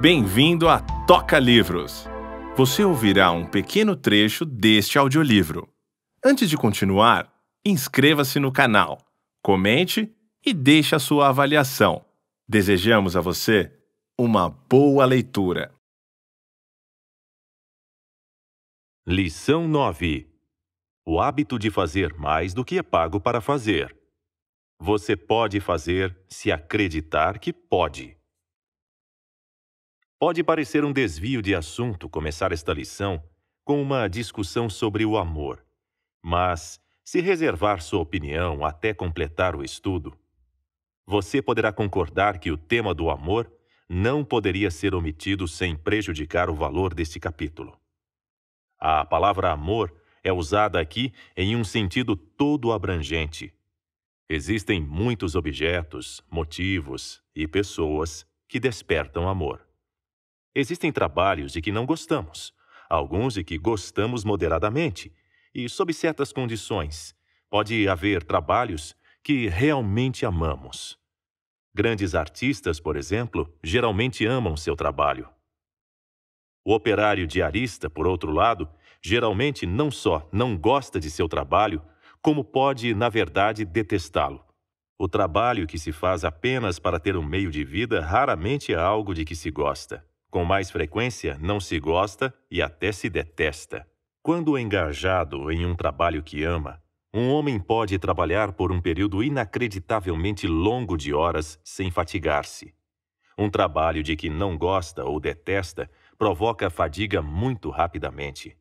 Bem-vindo a Toca Livros! Você ouvirá um pequeno trecho deste audiolivro. Antes de continuar, inscreva-se no canal, comente e deixe a sua avaliação. Desejamos a você uma boa leitura. Lição 9 O hábito de fazer mais do que é pago para fazer. Você pode fazer se acreditar que pode. Pode parecer um desvio de assunto começar esta lição com uma discussão sobre o amor, mas se reservar sua opinião até completar o estudo, você poderá concordar que o tema do amor não poderia ser omitido sem prejudicar o valor deste capítulo. A palavra amor é usada aqui em um sentido todo abrangente. Existem muitos objetos, motivos e pessoas que despertam amor. Existem trabalhos de que não gostamos, alguns de que gostamos moderadamente e sob certas condições. Pode haver trabalhos que realmente amamos. Grandes artistas, por exemplo, geralmente amam seu trabalho. O operário diarista, por outro lado, geralmente não só não gosta de seu trabalho, como pode, na verdade, detestá-lo. O trabalho que se faz apenas para ter um meio de vida raramente é algo de que se gosta. Com mais frequência, não se gosta e até se detesta. Quando engajado em um trabalho que ama, um homem pode trabalhar por um período inacreditavelmente longo de horas sem fatigar-se. Um trabalho de que não gosta ou detesta provoca fadiga muito rapidamente.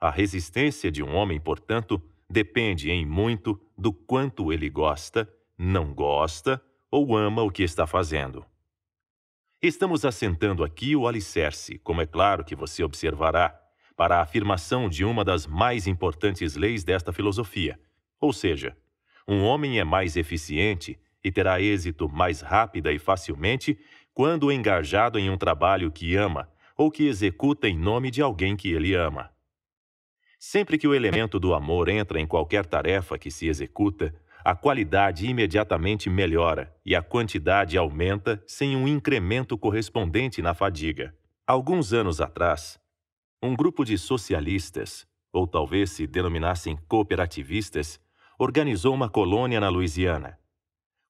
A resistência de um homem, portanto, depende em muito do quanto ele gosta, não gosta ou ama o que está fazendo. Estamos assentando aqui o alicerce, como é claro que você observará, para a afirmação de uma das mais importantes leis desta filosofia. Ou seja, um homem é mais eficiente e terá êxito mais rápida e facilmente quando engajado em um trabalho que ama ou que executa em nome de alguém que ele ama. Sempre que o elemento do amor entra em qualquer tarefa que se executa, a qualidade imediatamente melhora e a quantidade aumenta sem um incremento correspondente na fadiga. Alguns anos atrás, um grupo de socialistas, ou talvez se denominassem cooperativistas, organizou uma colônia na Louisiana.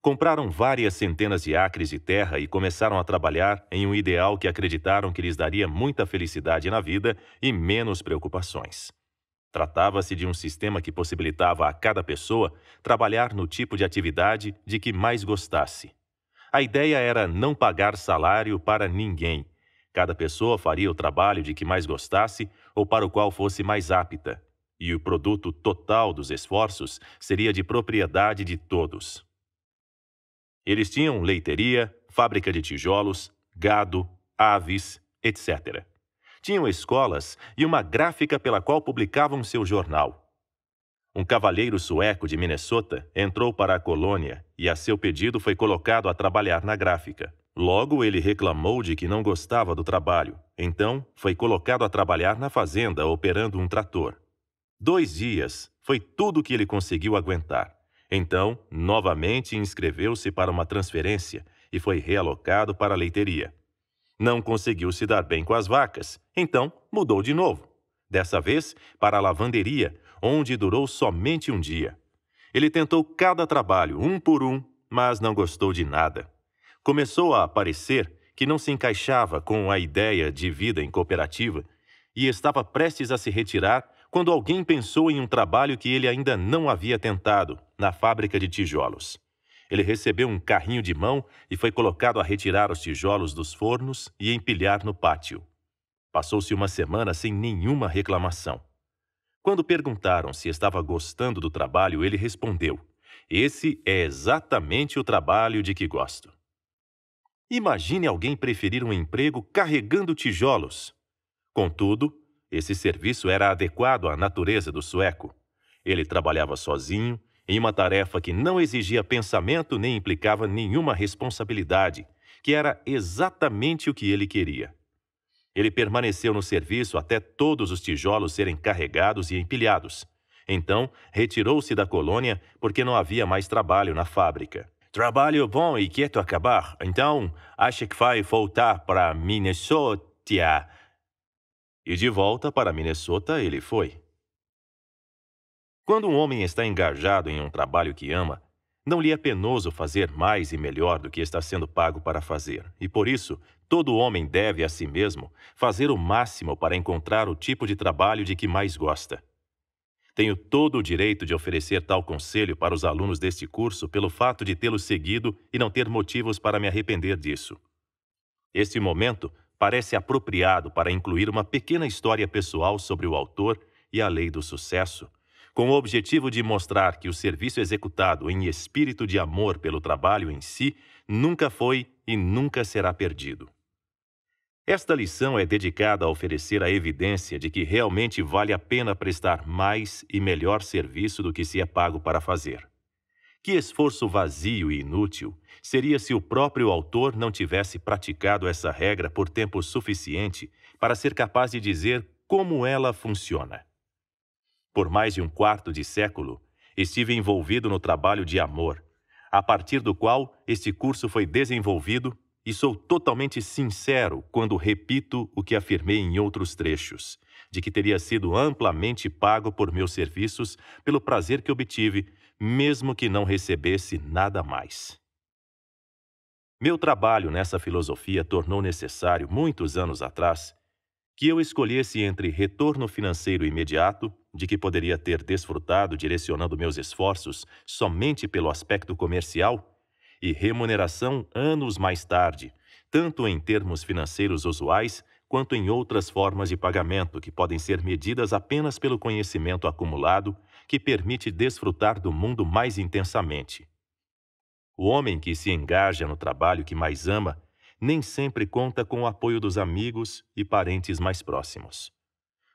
Compraram várias centenas de acres de terra e começaram a trabalhar em um ideal que acreditaram que lhes daria muita felicidade na vida e menos preocupações. Tratava-se de um sistema que possibilitava a cada pessoa trabalhar no tipo de atividade de que mais gostasse. A ideia era não pagar salário para ninguém. Cada pessoa faria o trabalho de que mais gostasse ou para o qual fosse mais apta, e o produto total dos esforços seria de propriedade de todos. Eles tinham leiteria, fábrica de tijolos, gado, aves, etc tinham escolas e uma gráfica pela qual publicavam seu jornal. Um cavalheiro sueco de Minnesota entrou para a colônia e, a seu pedido, foi colocado a trabalhar na gráfica. Logo, ele reclamou de que não gostava do trabalho, então foi colocado a trabalhar na fazenda operando um trator. Dois dias foi tudo que ele conseguiu aguentar. Então, novamente inscreveu-se para uma transferência e foi realocado para a leiteria. Não conseguiu se dar bem com as vacas, então mudou de novo. Dessa vez para a lavanderia, onde durou somente um dia. Ele tentou cada trabalho, um por um, mas não gostou de nada. Começou a aparecer que não se encaixava com a ideia de vida em cooperativa e estava prestes a se retirar quando alguém pensou em um trabalho que ele ainda não havia tentado na fábrica de tijolos. Ele recebeu um carrinho de mão e foi colocado a retirar os tijolos dos fornos e empilhar no pátio. Passou-se uma semana sem nenhuma reclamação. Quando perguntaram se estava gostando do trabalho, ele respondeu: Esse é exatamente o trabalho de que gosto. Imagine alguém preferir um emprego carregando tijolos. Contudo, esse serviço era adequado à natureza do sueco. Ele trabalhava sozinho em uma tarefa que não exigia pensamento nem implicava nenhuma responsabilidade, que era exatamente o que ele queria. Ele permaneceu no serviço até todos os tijolos serem carregados e empilhados. Então, retirou-se da colônia porque não havia mais trabalho na fábrica. Trabalho bom e quieto acabar. Então, acha que vai voltar para Minnesota? E de volta para Minnesota ele foi. Quando um homem está engajado em um trabalho que ama, não lhe é penoso fazer mais e melhor do que está sendo pago para fazer, e por isso, todo homem deve a si mesmo fazer o máximo para encontrar o tipo de trabalho de que mais gosta. Tenho todo o direito de oferecer tal conselho para os alunos deste curso pelo fato de tê-lo seguido e não ter motivos para me arrepender disso. Este momento parece apropriado para incluir uma pequena história pessoal sobre o autor e a lei do sucesso, com o objetivo de mostrar que o serviço executado em espírito de amor pelo trabalho em si nunca foi e nunca será perdido. Esta lição é dedicada a oferecer a evidência de que realmente vale a pena prestar mais e melhor serviço do que se é pago para fazer. Que esforço vazio e inútil seria se o próprio autor não tivesse praticado essa regra por tempo suficiente para ser capaz de dizer como ela funciona. Por mais de um quarto de século, estive envolvido no trabalho de amor, a partir do qual este curso foi desenvolvido e sou totalmente sincero quando repito o que afirmei em outros trechos, de que teria sido amplamente pago por meus serviços pelo prazer que obtive, mesmo que não recebesse nada mais. Meu trabalho nessa filosofia tornou necessário, muitos anos atrás, que eu escolhesse entre retorno financeiro imediato de que poderia ter desfrutado direcionando meus esforços somente pelo aspecto comercial, e remuneração anos mais tarde, tanto em termos financeiros usuais quanto em outras formas de pagamento que podem ser medidas apenas pelo conhecimento acumulado, que permite desfrutar do mundo mais intensamente. O homem que se engaja no trabalho que mais ama nem sempre conta com o apoio dos amigos e parentes mais próximos.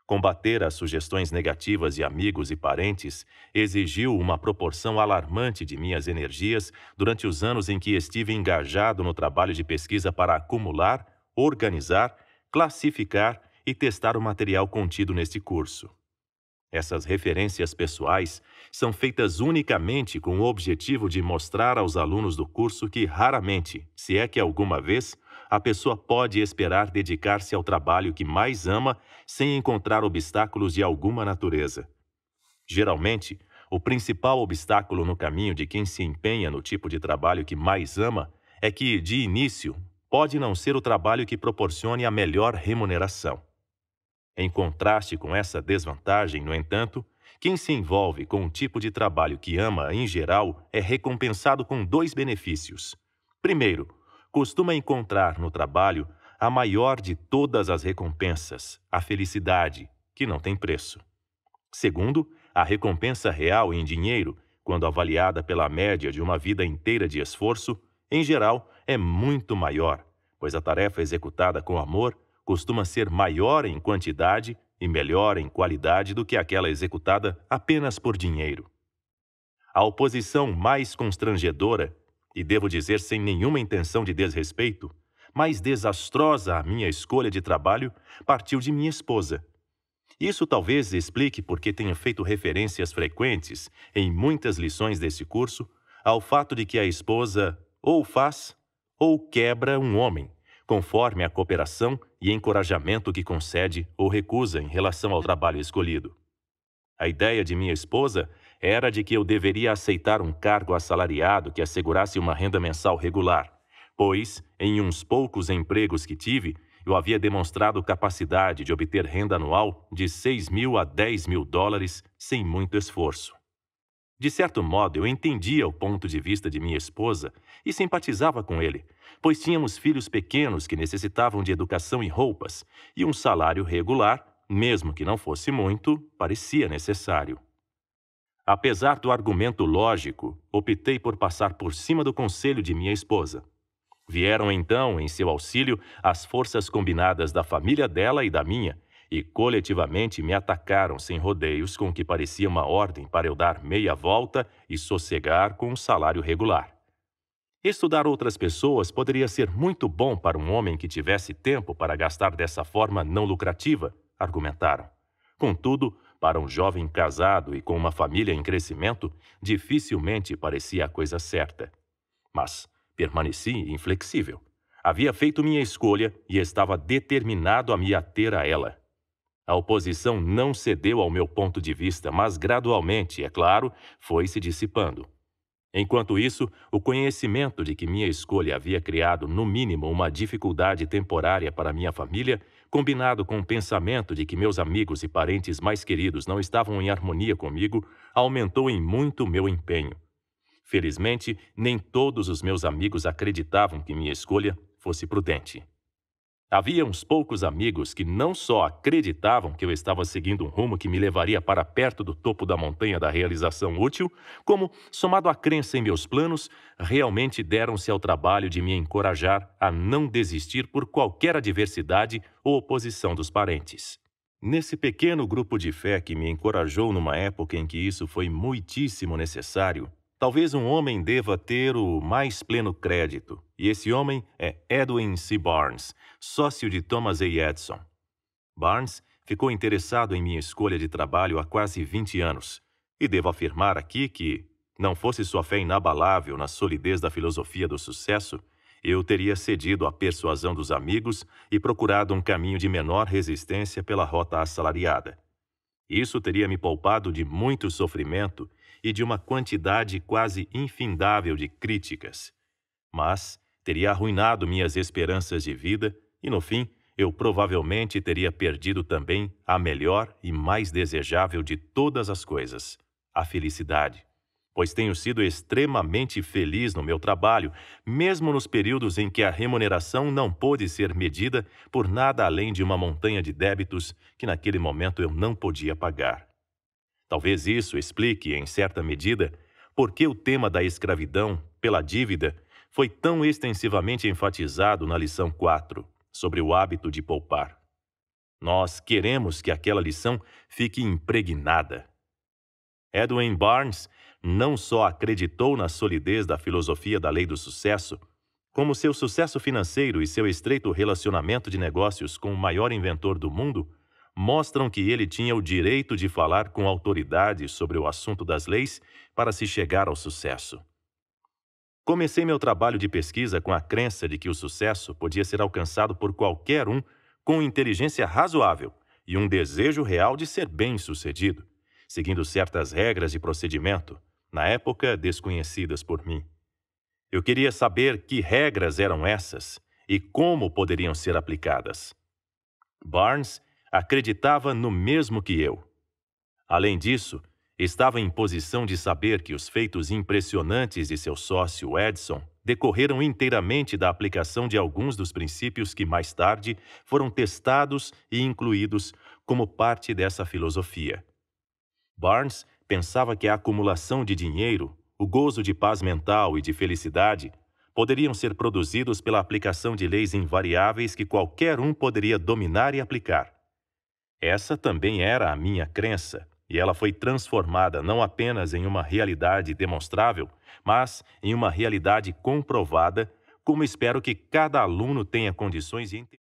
Combater as sugestões negativas de amigos e parentes exigiu uma proporção alarmante de minhas energias durante os anos em que estive engajado no trabalho de pesquisa para acumular, organizar, classificar e testar o material contido neste curso. Essas referências pessoais são feitas unicamente com o objetivo de mostrar aos alunos do curso que raramente, se é que alguma vez, a pessoa pode esperar dedicar-se ao trabalho que mais ama sem encontrar obstáculos de alguma natureza. Geralmente, o principal obstáculo no caminho de quem se empenha no tipo de trabalho que mais ama é que, de início, pode não ser o trabalho que proporcione a melhor remuneração. Em contraste com essa desvantagem, no entanto, quem se envolve com o tipo de trabalho que ama em geral é recompensado com dois benefícios. Primeiro, costuma encontrar no trabalho a maior de todas as recompensas, a felicidade, que não tem preço. Segundo, a recompensa real em dinheiro, quando avaliada pela média de uma vida inteira de esforço, em geral é muito maior, pois a tarefa executada com amor costuma ser maior em quantidade e melhor em qualidade do que aquela executada apenas por dinheiro. A oposição mais constrangedora e devo dizer sem nenhuma intenção de desrespeito, mais desastrosa a minha escolha de trabalho partiu de minha esposa. Isso talvez explique porque tenho feito referências frequentes em muitas lições desse curso ao fato de que a esposa ou faz ou quebra um homem, conforme a cooperação e encorajamento que concede ou recusa em relação ao trabalho escolhido. A ideia de minha esposa era de que eu deveria aceitar um cargo assalariado que assegurasse uma renda mensal regular, pois, em uns poucos empregos que tive, eu havia demonstrado capacidade de obter renda anual de 6 mil a 10 mil dólares sem muito esforço. De certo modo, eu entendia o ponto de vista de minha esposa e simpatizava com ele, pois tínhamos filhos pequenos que necessitavam de educação e roupas, e um salário regular, mesmo que não fosse muito, parecia necessário. Apesar do argumento lógico, optei por passar por cima do conselho de minha esposa. Vieram então em seu auxílio as forças combinadas da família dela e da minha, e coletivamente me atacaram sem rodeios com o que parecia uma ordem para eu dar meia volta e sossegar com um salário regular. Estudar outras pessoas poderia ser muito bom para um homem que tivesse tempo para gastar dessa forma não lucrativa, argumentaram. Contudo, para um jovem casado e com uma família em crescimento, dificilmente parecia a coisa certa. Mas permaneci inflexível. Havia feito minha escolha e estava determinado a me ater a ela. A oposição não cedeu ao meu ponto de vista, mas gradualmente, é claro, foi se dissipando. Enquanto isso, o conhecimento de que minha escolha havia criado, no mínimo, uma dificuldade temporária para minha família combinado com o pensamento de que meus amigos e parentes mais queridos não estavam em harmonia comigo, aumentou em muito meu empenho. Felizmente, nem todos os meus amigos acreditavam que minha escolha fosse prudente. Havia uns poucos amigos que não só acreditavam que eu estava seguindo um rumo que me levaria para perto do topo da montanha da realização útil, como, somado à crença em meus planos, realmente deram-se ao trabalho de me encorajar a não desistir por qualquer adversidade ou oposição dos parentes. Nesse pequeno grupo de fé que me encorajou numa época em que isso foi muitíssimo necessário, Talvez um homem deva ter o mais pleno crédito, e esse homem é Edwin C. Barnes, sócio de Thomas A. Edison. Barnes ficou interessado em minha escolha de trabalho há quase 20 anos, e devo afirmar aqui que, não fosse sua fé inabalável na solidez da filosofia do sucesso, eu teria cedido à persuasão dos amigos e procurado um caminho de menor resistência pela rota assalariada. Isso teria me poupado de muito sofrimento e de uma quantidade quase infindável de críticas. Mas teria arruinado minhas esperanças de vida e, no fim, eu provavelmente teria perdido também a melhor e mais desejável de todas as coisas, a felicidade. Pois tenho sido extremamente feliz no meu trabalho, mesmo nos períodos em que a remuneração não pôde ser medida por nada além de uma montanha de débitos que naquele momento eu não podia pagar. Talvez isso explique, em certa medida, por que o tema da escravidão pela dívida foi tão extensivamente enfatizado na lição 4, sobre o hábito de poupar. Nós queremos que aquela lição fique impregnada. Edwin Barnes não só acreditou na solidez da filosofia da lei do sucesso, como seu sucesso financeiro e seu estreito relacionamento de negócios com o maior inventor do mundo mostram que ele tinha o direito de falar com autoridade sobre o assunto das leis para se chegar ao sucesso. Comecei meu trabalho de pesquisa com a crença de que o sucesso podia ser alcançado por qualquer um com inteligência razoável e um desejo real de ser bem-sucedido, seguindo certas regras de procedimento, na época desconhecidas por mim. Eu queria saber que regras eram essas e como poderiam ser aplicadas. Barnes acreditava no mesmo que eu. Além disso, estava em posição de saber que os feitos impressionantes de seu sócio Edson decorreram inteiramente da aplicação de alguns dos princípios que mais tarde foram testados e incluídos como parte dessa filosofia. Barnes pensava que a acumulação de dinheiro, o gozo de paz mental e de felicidade poderiam ser produzidos pela aplicação de leis invariáveis que qualquer um poderia dominar e aplicar. Essa também era a minha crença, e ela foi transformada não apenas em uma realidade demonstrável, mas em uma realidade comprovada, como espero que cada aluno tenha condições de entender.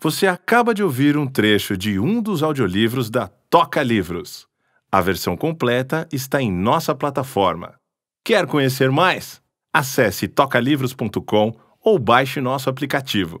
Você acaba de ouvir um trecho de um dos audiolivros da Toca Livros. A versão completa está em nossa plataforma. Quer conhecer mais? Acesse tocalivros.com ou baixe nosso aplicativo.